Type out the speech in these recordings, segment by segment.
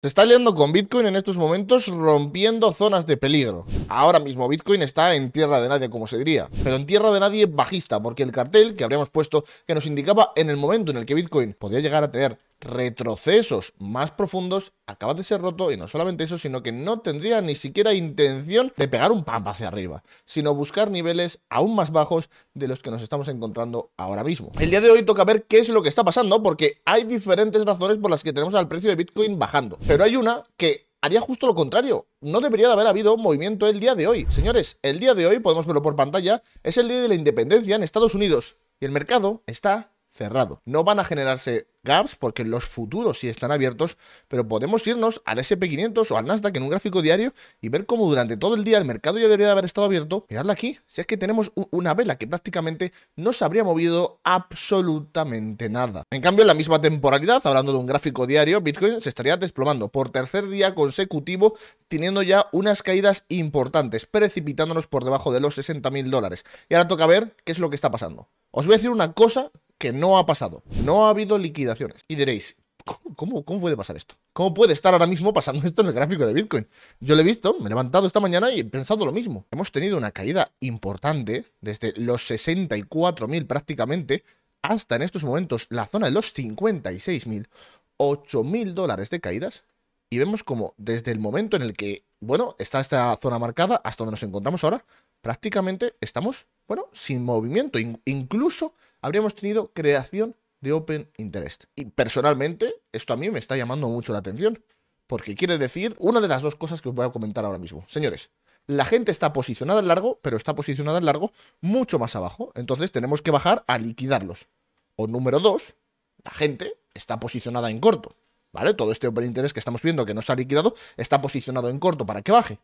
Se está liando con Bitcoin en estos momentos rompiendo zonas de peligro. Ahora mismo Bitcoin está en tierra de nadie, como se diría, pero en tierra de nadie bajista, porque el cartel que habríamos puesto que nos indicaba en el momento en el que Bitcoin podía llegar a tener retrocesos más profundos acaba de ser roto y no solamente eso, sino que no tendría ni siquiera intención de pegar un pampa hacia arriba, sino buscar niveles aún más bajos de los que nos estamos encontrando ahora mismo. El día de hoy toca ver qué es lo que está pasando porque hay diferentes razones por las que tenemos al precio de Bitcoin bajando. Pero hay una que haría justo lo contrario. No debería de haber habido movimiento el día de hoy. Señores, el día de hoy, podemos verlo por pantalla, es el día de la independencia en Estados Unidos. Y el mercado está cerrado. No van a generarse gaps, porque los futuros sí están abiertos, pero podemos irnos al SP500 o al Nasdaq en un gráfico diario y ver cómo durante todo el día el mercado ya debería de haber estado abierto. Miradlo aquí, si es que tenemos una vela que prácticamente no se habría movido absolutamente nada. En cambio, en la misma temporalidad, hablando de un gráfico diario, Bitcoin se estaría desplomando por tercer día consecutivo, teniendo ya unas caídas importantes, precipitándonos por debajo de los 60 mil dólares. Y ahora toca ver qué es lo que está pasando. Os voy a decir una cosa que no ha pasado. No ha habido liquidación. Y diréis, ¿Cómo, ¿cómo, puede pasar esto? ¿Cómo puede estar ahora mismo pasando esto en el gráfico de Bitcoin? Yo lo he visto, me he levantado esta mañana y he pensado lo mismo. Hemos tenido una caída importante desde los 64.000 prácticamente hasta en estos momentos la zona de los 56.000, 8.000 dólares de caídas. Y vemos como desde el momento en el que, bueno, está esta zona marcada hasta donde nos encontramos ahora, prácticamente estamos, bueno, sin movimiento. incluso habríamos tenido creación de Open Interest. Y personalmente, esto a mí me está llamando mucho la atención, porque quiere decir una de las dos cosas que os voy a comentar ahora mismo. Señores, la gente está posicionada en largo, pero está posicionada en largo mucho más abajo, entonces tenemos que bajar a liquidarlos. O número dos, la gente está posicionada en corto, ¿vale? Todo este Open Interest que estamos viendo que no se ha liquidado está posicionado en corto para que baje.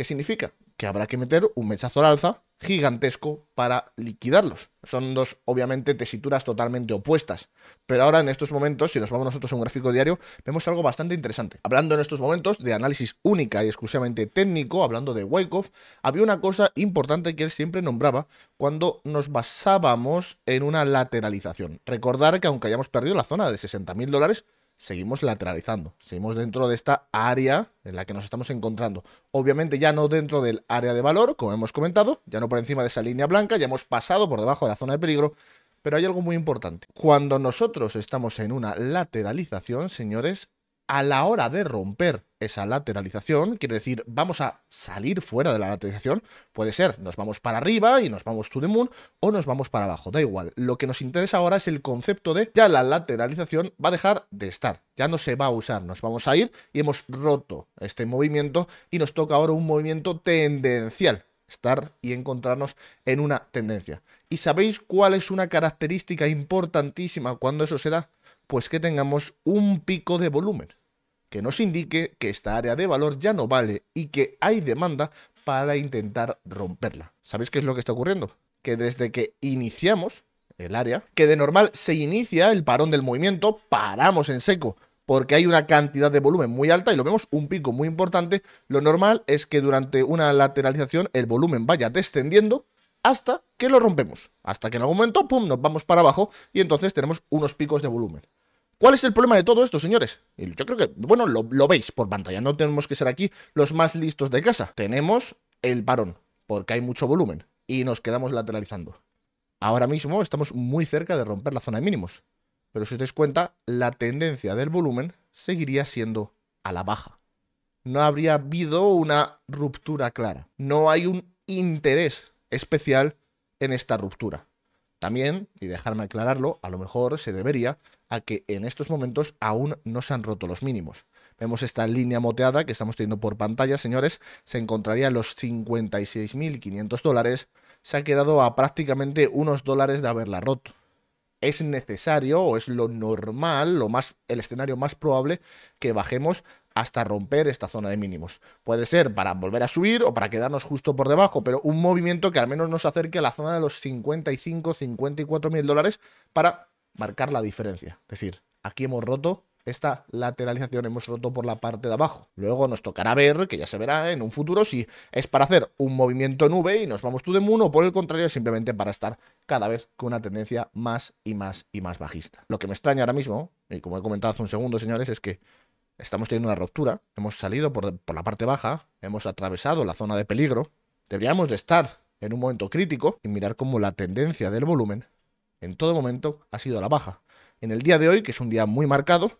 ¿Qué significa? Que habrá que meter un mechazo al alza gigantesco para liquidarlos. Son dos, obviamente, tesituras totalmente opuestas. Pero ahora, en estos momentos, si nos vamos nosotros a un gráfico diario, vemos algo bastante interesante. Hablando en estos momentos de análisis única y exclusivamente técnico, hablando de Wyckoff, había una cosa importante que él siempre nombraba cuando nos basábamos en una lateralización. Recordar que aunque hayamos perdido la zona de 60.000 dólares, seguimos lateralizando, seguimos dentro de esta área en la que nos estamos encontrando. Obviamente ya no dentro del área de valor, como hemos comentado, ya no por encima de esa línea blanca, ya hemos pasado por debajo de la zona de peligro, pero hay algo muy importante. Cuando nosotros estamos en una lateralización, señores, a la hora de romper esa lateralización, quiere decir, vamos a salir fuera de la lateralización, puede ser, nos vamos para arriba y nos vamos to the moon o nos vamos para abajo, da igual. Lo que nos interesa ahora es el concepto de ya la lateralización va a dejar de estar, ya no se va a usar, nos vamos a ir y hemos roto este movimiento y nos toca ahora un movimiento tendencial, estar y encontrarnos en una tendencia. ¿Y sabéis cuál es una característica importantísima cuando eso se da? Pues que tengamos un pico de volumen que nos indique que esta área de valor ya no vale y que hay demanda para intentar romperla. ¿Sabéis qué es lo que está ocurriendo? Que desde que iniciamos el área, que de normal se inicia el parón del movimiento, paramos en seco porque hay una cantidad de volumen muy alta y lo vemos un pico muy importante, lo normal es que durante una lateralización el volumen vaya descendiendo hasta que lo rompemos, hasta que en algún momento, pum, nos vamos para abajo y entonces tenemos unos picos de volumen. ¿Cuál es el problema de todo esto, señores? Yo creo que, bueno, lo, veis por pantalla, no tenemos que ser aquí los más listos de casa. Tenemos el varón, porque hay mucho volumen, y nos quedamos lateralizando. Ahora mismo estamos muy cerca de romper la zona de mínimos, pero si os dais cuenta, la tendencia del volumen seguiría siendo a la baja. No habría habido una ruptura clara, no hay un interés especial en esta ruptura. También, y dejarme aclararlo, a lo mejor se debería a que en estos momentos aún no se han roto los mínimos. Vemos esta línea moteada que estamos teniendo por pantalla, señores, se encontraría los 56.500 dólares, se ha quedado a prácticamente unos dólares de haberla roto. Es necesario o es lo normal, lo más, el escenario más probable que bajemos hasta romper esta zona de mínimos. Puede ser para volver a subir o para quedarnos justo por debajo, pero un movimiento que al menos nos acerque a la zona de los 55, 54 mil dólares para marcar la diferencia. Es decir, aquí hemos roto esta lateralización, hemos roto por la parte de abajo. Luego nos tocará ver, que ya se verá en un futuro, si es para hacer un movimiento en V y nos vamos tú de uno, o por el contrario, simplemente para estar cada vez con una tendencia más y más y más bajista. Lo que me extraña ahora mismo, y como he comentado hace un segundo, señores, es que estamos teniendo una ruptura, hemos salido por, la parte baja, hemos atravesado la zona de peligro, deberíamos de estar en un momento crítico y mirar cómo la tendencia del volumen en todo momento ha sido la baja. En el día de hoy, que es un día muy marcado,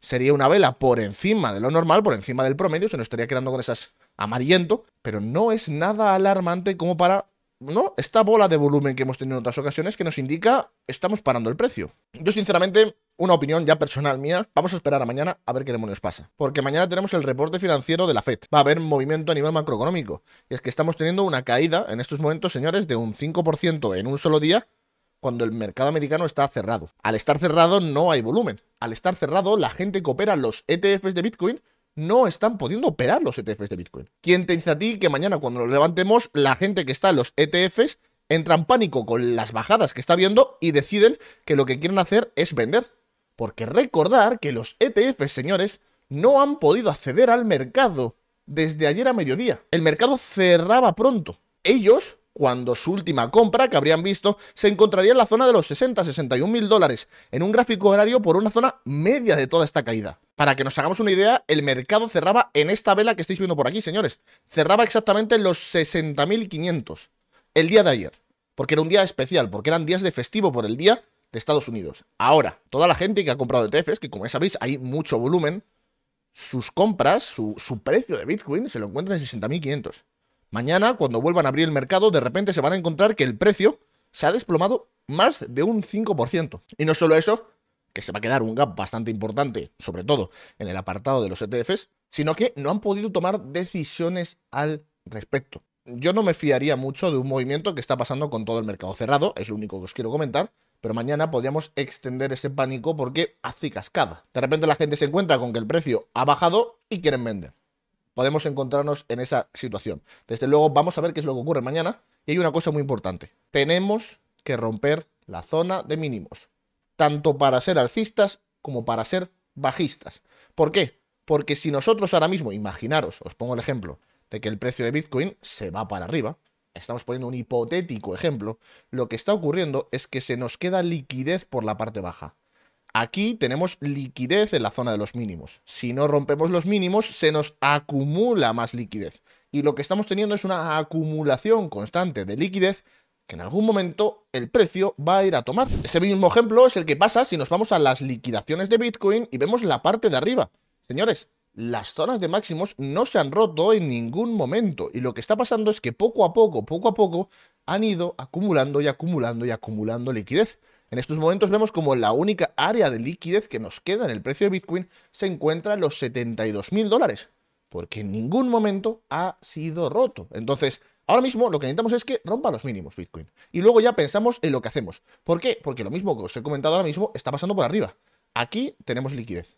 sería una vela por encima de lo normal, por encima del promedio, se nos estaría quedando con esas amarillento, pero no es nada alarmante como para ¿no? Esta bola de volumen que hemos tenido en otras ocasiones que nos indica estamos parando el precio. Yo sinceramente, una opinión ya personal mía, vamos a esperar a mañana a ver qué demonios pasa. Porque mañana tenemos el reporte financiero de la FED. Va a haber movimiento a nivel macroeconómico. Y es que estamos teniendo una caída en estos momentos, señores, de un 5% en un solo día cuando el mercado americano está cerrado. Al estar cerrado no hay volumen. Al estar cerrado la gente que opera los ETFs de Bitcoin no están pudiendo operar los ETFs de Bitcoin. ¿Quién te dice a ti que mañana cuando los levantemos la gente que está en los ETFs entra en pánico con las bajadas que está viendo y deciden que lo que quieren hacer es vender? Porque recordar que los ETFs, señores, no han podido acceder al mercado desde ayer a mediodía. El mercado cerraba pronto. Ellos cuando su última compra, que habrían visto, se encontraría en la zona de los 60, 61 mil dólares, en un gráfico horario por una zona media de toda esta caída. Para que nos hagamos una idea, el mercado cerraba en esta vela que estáis viendo por aquí, señores. Cerraba exactamente en los 60.500, el día de ayer. Porque era un día especial, porque eran días de festivo por el día de Estados Unidos. Ahora, toda la gente que ha comprado ETFs, que como ya sabéis hay mucho volumen, sus compras, su, su precio de Bitcoin se lo encuentra en 60.500. Mañana, cuando vuelvan a abrir el mercado, de repente se van a encontrar que el precio se ha desplomado más de un 5%. Y no solo eso, que se va a quedar un gap bastante importante, sobre todo en el apartado de los ETFs, sino que no han podido tomar decisiones al respecto. Yo no me fiaría mucho de un movimiento que está pasando con todo el mercado cerrado, es lo único que os quiero comentar, pero mañana podríamos extender ese pánico porque hace cascada. De repente la gente se encuentra con que el precio ha bajado y quieren vender podemos encontrarnos en esa situación. Desde luego vamos a ver qué es lo que ocurre mañana y hay una cosa muy importante. Tenemos que romper la zona de mínimos, tanto para ser alcistas como para ser bajistas. ¿Por qué? Porque si nosotros ahora mismo, imaginaros, os pongo el ejemplo de que el precio de Bitcoin se va para arriba, estamos poniendo un hipotético ejemplo, lo que está ocurriendo es que se nos queda liquidez por la parte baja. Aquí tenemos liquidez en la zona de los mínimos. Si no rompemos los mínimos, se nos acumula más liquidez. Y lo que estamos teniendo es una acumulación constante de liquidez que en algún momento el precio va a ir a tomar. Ese mismo ejemplo es el que pasa si nos vamos a las liquidaciones de Bitcoin y vemos la parte de arriba. Señores, las zonas de máximos no se han roto en ningún momento y lo que está pasando es que poco a poco, poco a poco, han ido acumulando y acumulando y acumulando liquidez. En estos momentos vemos como la única área de liquidez que nos queda en el precio de Bitcoin se encuentra en los 72.000 mil dólares, porque en ningún momento ha sido roto. Entonces, ahora mismo lo que necesitamos es que rompa los mínimos Bitcoin. Y luego ya pensamos en lo que hacemos. ¿Por qué? Porque lo mismo que os he comentado ahora mismo está pasando por arriba. Aquí tenemos liquidez.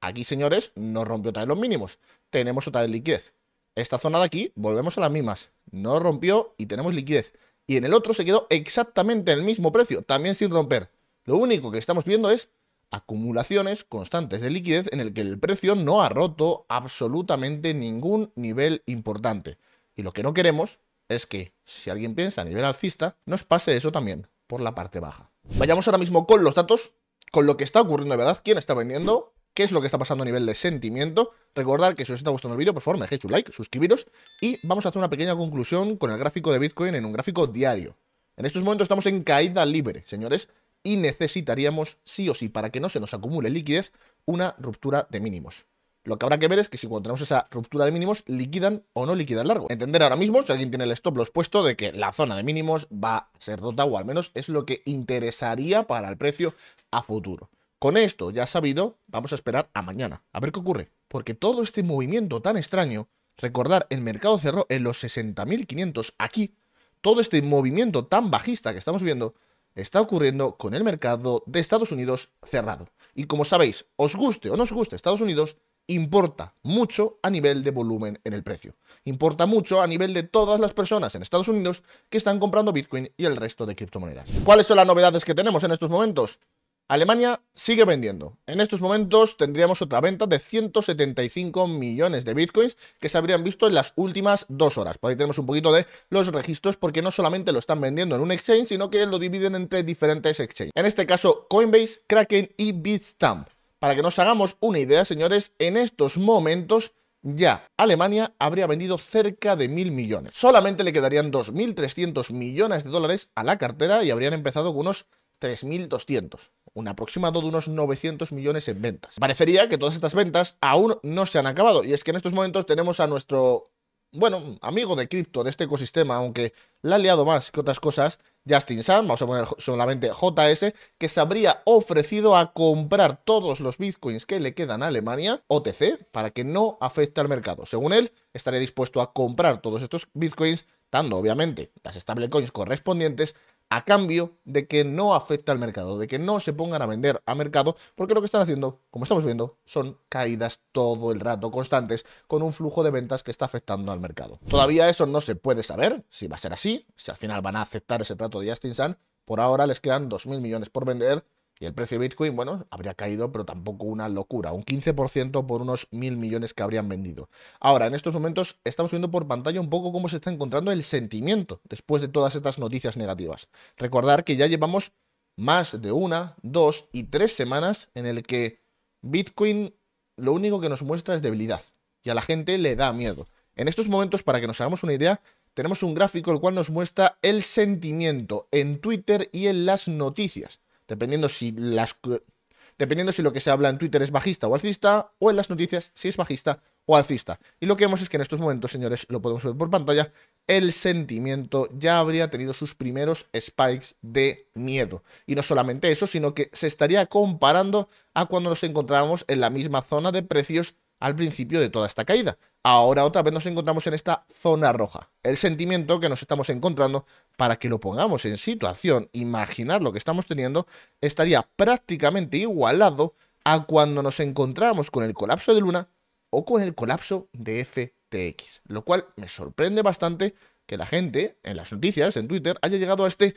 Aquí, señores, no rompió otra vez los mínimos. Tenemos otra vez liquidez. Esta zona de aquí, volvemos a las mismas. No rompió y tenemos liquidez y en el otro se quedó exactamente el mismo precio, también sin romper. Lo único que estamos viendo es acumulaciones constantes de liquidez en el que el precio no ha roto absolutamente ningún nivel importante. Y lo que no queremos es que, si alguien piensa a nivel alcista, nos pase eso también por la parte baja. Vayamos ahora mismo con los datos, con lo que está ocurriendo de verdad, quién está vendiendo, qué es lo que está pasando a nivel de sentimiento. Recordad que si os está gustando el vídeo, por favor, me dejéis un like, suscribiros y vamos a hacer una pequeña conclusión con el gráfico de Bitcoin en un gráfico diario. En estos momentos estamos en caída libre, señores, y necesitaríamos, sí o sí, para que no se nos acumule liquidez, una ruptura de mínimos. Lo que habrá que ver es que si cuando tenemos esa ruptura de mínimos, liquidan o no liquidan largo. Entender ahora mismo, si alguien tiene el stop los puesto, de que la zona de mínimos va a ser rota o al menos es lo que interesaría para el precio a futuro. Con esto ya sabido, vamos a esperar a mañana, a ver qué ocurre, porque todo este movimiento tan extraño, recordar, el mercado cerró en los 60.500 aquí, todo este movimiento tan bajista que estamos viendo, está ocurriendo con el mercado de Estados Unidos cerrado. Y como sabéis, os guste o no os guste Estados Unidos, importa mucho a nivel de volumen en el precio. Importa mucho a nivel de todas las personas en Estados Unidos que están comprando Bitcoin y el resto de criptomonedas. ¿Cuáles son las novedades que tenemos en estos momentos? Alemania sigue vendiendo. En estos momentos tendríamos otra venta de 175 millones de bitcoins que se habrían visto en las últimas dos horas. Por ahí tenemos un poquito de los registros porque no solamente lo están vendiendo en un exchange, sino que lo dividen entre diferentes exchanges. En este caso, Coinbase, Kraken y Bitstamp. Para que nos hagamos una idea, señores, en estos momentos ya Alemania habría vendido cerca de mil millones. Solamente le quedarían 2.300 millones de dólares a la cartera y habrían empezado con unos 3.200, un aproximado de unos 900 millones en ventas. Parecería que todas estas ventas aún no se han acabado, y es que en estos momentos tenemos a nuestro, bueno, amigo de cripto de este ecosistema, aunque la ha liado más que otras cosas, Justin Sam, vamos a poner solamente JS, que se habría ofrecido a comprar todos los bitcoins que le quedan a Alemania, OTC, para que no afecte al mercado. Según él, estaría dispuesto a comprar todos estos bitcoins, dando obviamente las stablecoins correspondientes a cambio de que no afecte al mercado, de que no se pongan a vender a mercado, porque lo que están haciendo, como estamos viendo, son caídas todo el rato, constantes, con un flujo de ventas que está afectando al mercado. Todavía eso no se puede saber, si va a ser así, si al final van a aceptar ese trato de Justin Sun, por ahora les quedan 2.000 millones por vender y el precio de Bitcoin, bueno, habría caído, pero tampoco una locura. Un 15% por unos mil millones que habrían vendido. Ahora, en estos momentos estamos viendo por pantalla un poco cómo se está encontrando el sentimiento después de todas estas noticias negativas. Recordar que ya llevamos más de una, dos y tres semanas en el que Bitcoin lo único que nos muestra es debilidad. Y a la gente le da miedo. En estos momentos, para que nos hagamos una idea, tenemos un gráfico el cual nos muestra el sentimiento en Twitter y en las noticias dependiendo si las dependiendo si lo que se habla en Twitter es bajista o alcista, o en las noticias si es bajista o alcista. Y lo que vemos es que en estos momentos, señores, lo podemos ver por pantalla, el sentimiento ya habría tenido sus primeros spikes de miedo. Y no solamente eso, sino que se estaría comparando a cuando nos encontrábamos en la misma zona de precios al principio de toda esta caída. Ahora otra vez nos encontramos en esta zona roja. El sentimiento que nos estamos encontrando para que lo pongamos en situación, imaginar lo que estamos teniendo, estaría prácticamente igualado a cuando nos encontramos con el colapso de Luna o con el colapso de FTX. Lo cual me sorprende bastante que la gente en las noticias, en Twitter, haya llegado a este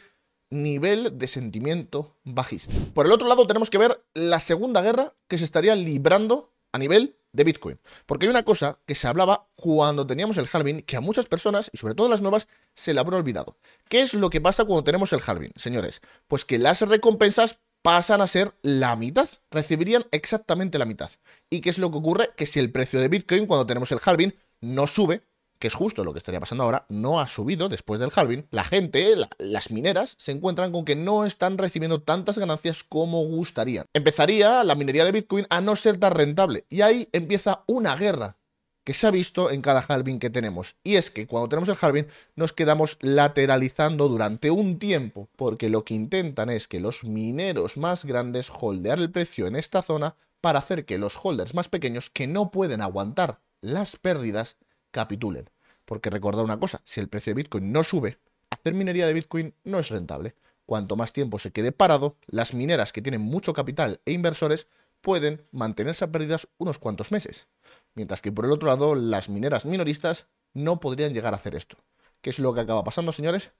nivel de sentimiento bajista. Por el otro lado tenemos que ver la segunda guerra que se estaría librando a nivel de Bitcoin. Porque hay una cosa que se hablaba cuando teníamos el halving, que a muchas personas, y sobre todo las nuevas, se la habrá olvidado. ¿Qué es lo que pasa cuando tenemos el halving, señores? Pues que las recompensas pasan a ser la mitad, recibirían exactamente la mitad. ¿Y qué es lo que ocurre? Que si el precio de Bitcoin cuando tenemos el halving no sube, que es justo lo que estaría pasando ahora, no ha subido después del halving, la gente, las mineras, se encuentran con que no están recibiendo tantas ganancias como gustarían. Empezaría la minería de Bitcoin a no ser tan rentable y ahí empieza una guerra que se ha visto en cada halving que tenemos. Y es que cuando tenemos el halving nos quedamos lateralizando durante un tiempo, porque lo que intentan es que los mineros más grandes holdear el precio en esta zona para hacer que los holders más pequeños que no pueden aguantar las pérdidas capitulen. Porque recordad una cosa, si el precio de Bitcoin no sube, hacer minería de Bitcoin no es rentable. Cuanto más tiempo se quede parado, las mineras que tienen mucho capital e inversores pueden mantenerse a pérdidas unos cuantos meses. Mientras que por el otro lado, las mineras minoristas no podrían llegar a hacer esto. ¿Qué es lo que acaba pasando, señores?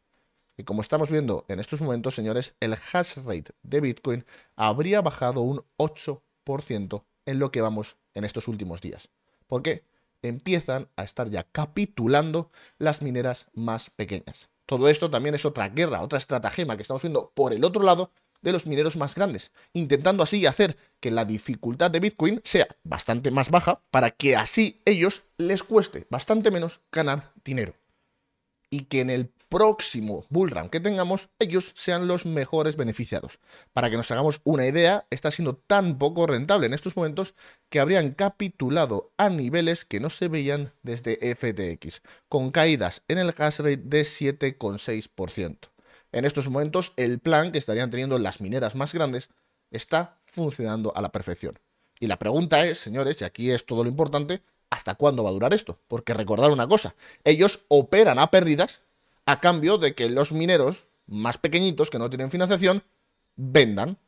Y como estamos viendo en estos momentos, señores, el hash rate de Bitcoin habría bajado un 8% en lo que vamos en estos últimos días. ¿Por qué? empiezan a estar ya capitulando las mineras más pequeñas. Todo esto también es otra guerra, otra estratagema que estamos viendo por el otro lado de los mineros más grandes, intentando así hacer que la dificultad de Bitcoin sea bastante más baja para que así ellos les cueste bastante menos ganar dinero. Y que en el próximo bullrun que tengamos, ellos sean los mejores beneficiados. Para que nos hagamos una idea, está siendo tan poco rentable en estos momentos que habrían capitulado a niveles que no se veían desde FTX, con caídas en el hash rate de 7,6%. En estos momentos, el plan que estarían teniendo las mineras más grandes está funcionando a la perfección. Y la pregunta es, señores, y aquí es todo lo importante, ¿hasta cuándo va a durar esto? Porque recordar una cosa, ellos operan a pérdidas a cambio de que los mineros más pequeñitos, que no tienen financiación, vendan,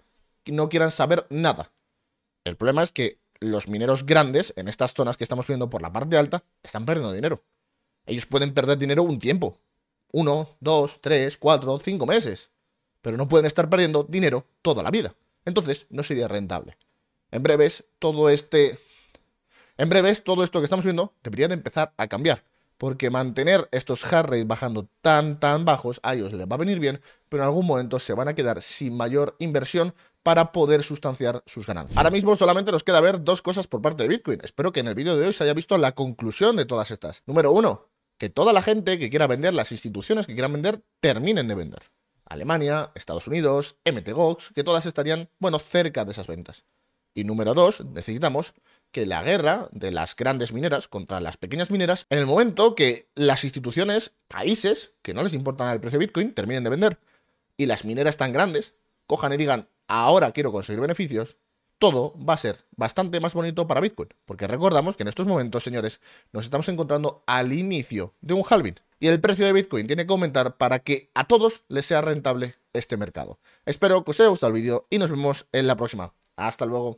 y no quieran saber nada. El problema es que los mineros grandes, en estas zonas que estamos viendo por la parte alta, están perdiendo dinero. Ellos pueden perder dinero un tiempo. Uno, dos, tres, cuatro, cinco meses. Pero no pueden estar perdiendo dinero toda la vida. Entonces, no sería rentable. En breves, todo este... En breves, todo esto que estamos viendo debería empezar a cambiar porque mantener estos hard rates bajando tan tan bajos a ellos les va a venir bien, pero en algún momento se van a quedar sin mayor inversión para poder sustanciar sus ganancias. Ahora mismo solamente nos queda ver dos cosas por parte de Bitcoin. Espero que en el vídeo de hoy se haya visto la conclusión de todas estas. Número uno, que toda la gente que quiera vender, las instituciones que quieran vender, terminen de vender. Alemania, Estados Unidos, MTGOX, que todas estarían, bueno, cerca de esas ventas. Y número dos, necesitamos que la guerra de las grandes mineras contra las pequeñas mineras, en el momento que las instituciones, países, que no les importan el precio de Bitcoin, terminen de vender, y las mineras tan grandes, cojan y digan, ahora quiero conseguir beneficios, todo va a ser bastante más bonito para Bitcoin. Porque recordamos que en estos momentos, señores, nos estamos encontrando al inicio de un halving. Y el precio de Bitcoin tiene que aumentar para que a todos les sea rentable este mercado. Espero que os haya gustado el vídeo y nos vemos en la próxima. Hasta luego.